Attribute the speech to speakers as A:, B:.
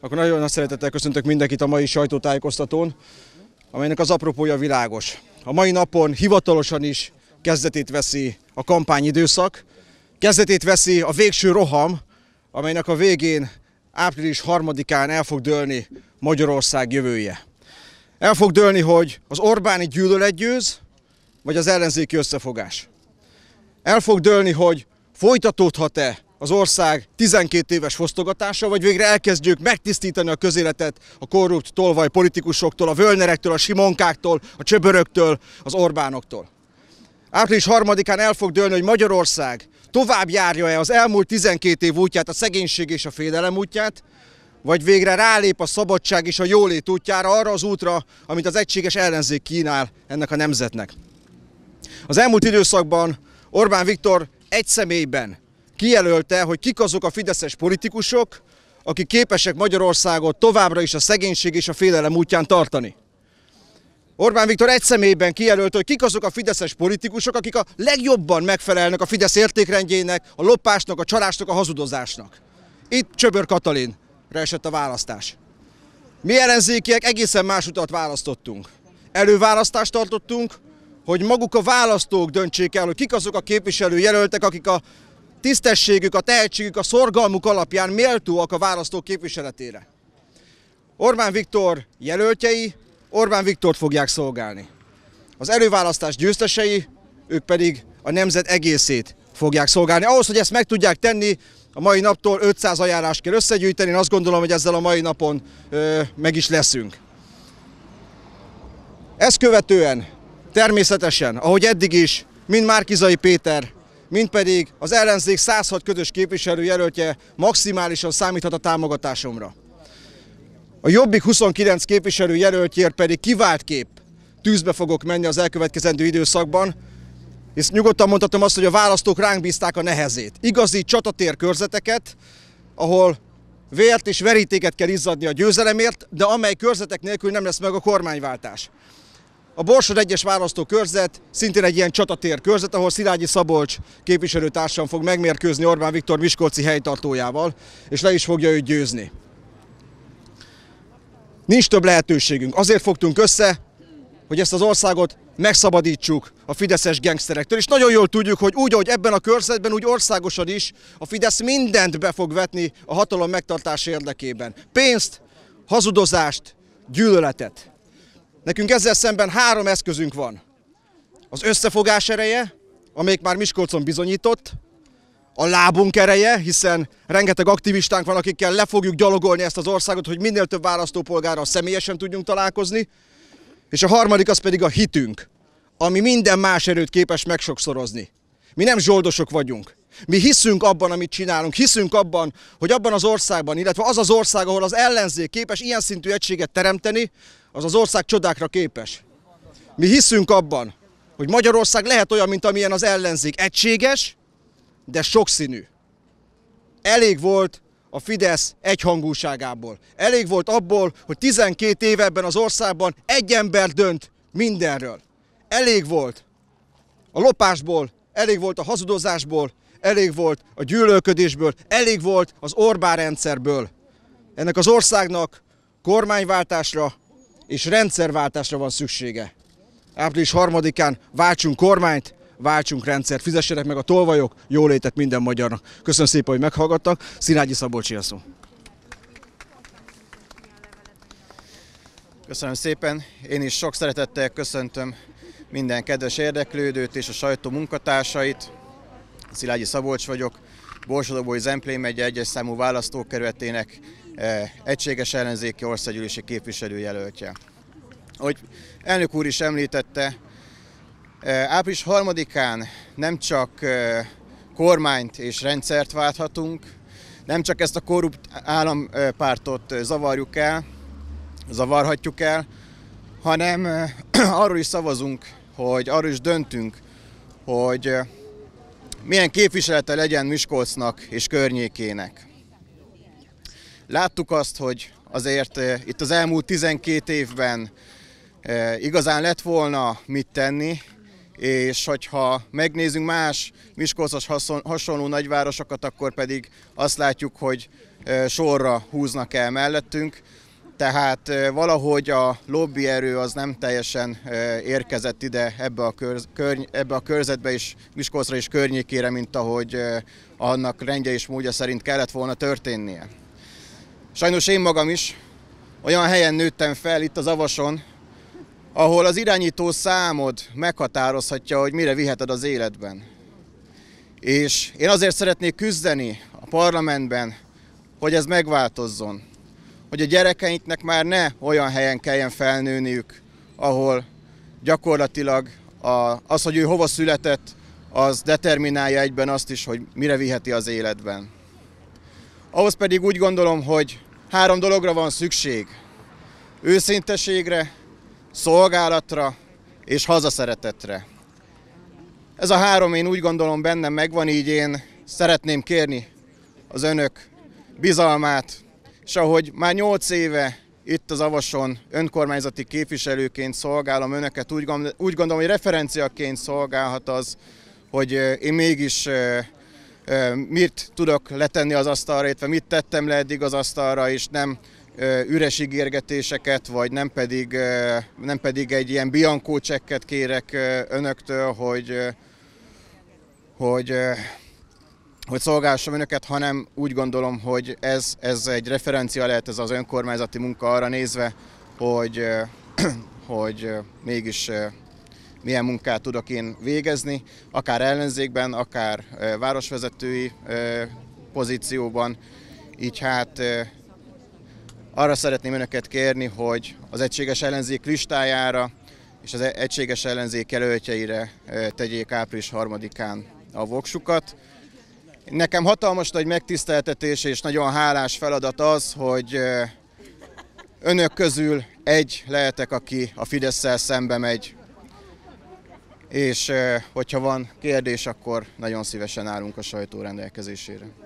A: Akkor nagyon nagy szeretettel köszöntök mindenkit a mai sajtótájékoztatón, amelynek az apropója világos. A mai napon hivatalosan is kezdetét veszi a kampányidőszak, kezdetét veszi a végső roham, amelynek a végén április 3-án el fog dőlni Magyarország jövője. El fog dőlni, hogy az Orbáni gyűlölet győz, vagy az ellenzéki összefogás. El fog dőlni, hogy folytatódhat-e az ország 12 éves fosztogatása, vagy végre elkezdjük megtisztítani a közéletet a korrupt tolvaj politikusoktól, a Völnerektől, a Simonkáktól, a Csöböröktől, az Orbánoktól. Április 3-án el fog dőlni, hogy Magyarország tovább járja-e az elmúlt 12 év útját, a szegénység és a fédelem útját, vagy végre rálép a szabadság és a jólét útjára, arra az útra, amit az egységes ellenzék kínál ennek a nemzetnek. Az elmúlt időszakban Orbán Viktor egy személyben kijelölte, hogy kik azok a fideszes politikusok, akik képesek Magyarországot továbbra is a szegénység és a félelem útján tartani. Orbán Viktor egy személyben kijelölte, hogy kik azok a fideszes politikusok, akik a legjobban megfelelnek a Fidesz értékrendjének, a lopásnak, a csalásnak, a hazudozásnak. Itt Csöbör Katalinra esett a választás. Mi ellenzékiek egészen más utat választottunk. Előválasztást tartottunk, hogy maguk a választók döntsék el, hogy kik azok a jelöltek, akik a tisztességük, a tehetségük, a szorgalmuk alapján méltóak a választók képviseletére. Orbán Viktor jelöltjei Orbán Viktor fogják szolgálni. Az előválasztás győztesei, ők pedig a nemzet egészét fogják szolgálni. Ahhoz, hogy ezt meg tudják tenni, a mai naptól 500 ajánlást kell összegyűjteni, én azt gondolom, hogy ezzel a mai napon ö, meg is leszünk. Ezt követően természetesen, ahogy eddig is, mind Márkizai Péter, mint pedig az ellenzék 106 közös jelöltje maximálisan számíthat a támogatásomra. A Jobbik 29 jelöltjér pedig kivált kép tűzbe fogok menni az elkövetkezendő időszakban, és nyugodtan mondhatom azt, hogy a választók ránk bízták a nehezét. Igazi csatatér körzeteket, ahol vért és verítéket kell izzadni a győzelemért, de amely körzetek nélkül nem lesz meg a kormányváltás. A Borsod egyes körzet szintén egy ilyen csatatér körzet, ahol Szilágyi Szabolcs képviselőtársam fog megmérkőzni Orbán Viktor Miskolci helytartójával, és le is fogja őt győzni. Nincs több lehetőségünk. Azért fogtunk össze, hogy ezt az országot megszabadítsuk a fideszes gengszterektől. És nagyon jól tudjuk, hogy úgy, ahogy ebben a körzetben, úgy országosan is a Fidesz mindent be fog vetni a hatalom megtartás érdekében. Pénzt, hazudozást, gyűlöletet. Nekünk ezzel szemben három eszközünk van. Az összefogás ereje, amelyik már Miskolcon bizonyított, a lábunk ereje, hiszen rengeteg aktivistánk van, akikkel le fogjuk gyalogolni ezt az országot, hogy minél több választópolgárral személyesen tudjunk találkozni, és a harmadik az pedig a hitünk, ami minden más erőt képes megsokszorozni. Mi nem zsoldosok vagyunk, mi hiszünk abban, amit csinálunk, hiszünk abban, hogy abban az országban, illetve az az ország, ahol az ellenzék képes ilyen szintű egységet teremteni, az az ország csodákra képes. Mi hiszünk abban, hogy Magyarország lehet olyan, mint amilyen az ellenzék. Egységes, de sokszínű. Elég volt a Fidesz egyhangúságából. Elég volt abból, hogy 12 éve ebben az országban egy ember dönt mindenről. Elég volt a lopásból, elég volt a hazudozásból, elég volt a gyűlölködésből, elég volt az Orbán rendszerből. Ennek az országnak kormányváltásra és rendszerváltásra van szüksége. Április 3-án váltsunk kormányt, váltsunk rendszert, fizessenek meg a tolvajok, jólétet minden magyarnak. Köszönöm szépen, hogy meghallgattak. Szilágyi Szabolcsi a szó.
B: Köszönöm szépen, én is sok szeretettel köszöntöm minden kedves érdeklődőt és a sajtó munkatársait. Szilágyi Szabolcs vagyok, Borsodobói Zemplén megye egyes számú választókerületének eh, egységes ellenzéki országgyűlési képviselőjelöltje. Ahogy elnök úr is említette, eh, április harmadikán nem csak eh, kormányt és rendszert válthatunk, nem csak ezt a korrupt állampártot zavarjuk el, zavarhatjuk el, hanem arról is szavazunk, hogy arról is döntünk, hogy milyen képviselete legyen Miskolcnak és környékének. Láttuk azt, hogy azért eh, itt az elmúlt 12 évben eh, igazán lett volna mit tenni, és hogyha megnézzünk más Miskolcos hasonló nagyvárosokat, akkor pedig azt látjuk, hogy eh, sorra húznak el mellettünk tehát valahogy a lobbyerő az nem teljesen érkezett ide ebbe a, kör, körny, ebbe a körzetbe is, Miskolcra is környékére, mint ahogy annak rendje és módja szerint kellett volna történnie. Sajnos én magam is olyan helyen nőttem fel itt az Avason, ahol az irányító számod meghatározhatja, hogy mire viheted az életben. És én azért szeretnék küzdeni a parlamentben, hogy ez megváltozzon hogy a gyerekeinknek már ne olyan helyen kelljen felnőniük, ahol gyakorlatilag a, az, hogy ő hova született, az determinálja egyben azt is, hogy mire viheti az életben. Ahhoz pedig úgy gondolom, hogy három dologra van szükség. Őszinteségre, szolgálatra és hazaszeretetre. Ez a három én úgy gondolom bennem megvan, így én szeretném kérni az önök bizalmát, és ahogy már 8 éve itt az Avason önkormányzati képviselőként szolgálom önöket, úgy gondolom, hogy referenciaként szolgálhat az, hogy én mégis mit tudok letenni az asztalra, illetve mit tettem le eddig az asztalra, és nem üres ígérgetéseket, vagy nem pedig, nem pedig egy ilyen biankócsekket kérek önöktől, hogy, hogy hogy szolgálsam önöket, hanem úgy gondolom, hogy ez, ez egy referencia lehet ez az önkormányzati munka arra nézve, hogy, hogy mégis milyen munkát tudok én végezni, akár ellenzékben, akár városvezetői pozícióban. Így hát arra szeretném önöket kérni, hogy az egységes ellenzék listájára és az egységes ellenzék előtjeire tegyék április harmadikán a voksukat. Nekem hatalmas nagy megtiszteltetés és nagyon hálás feladat az, hogy önök közül egy lehetek, aki a Fidesz-szel szembe megy. És hogyha van kérdés, akkor nagyon szívesen állunk a sajtó rendelkezésére.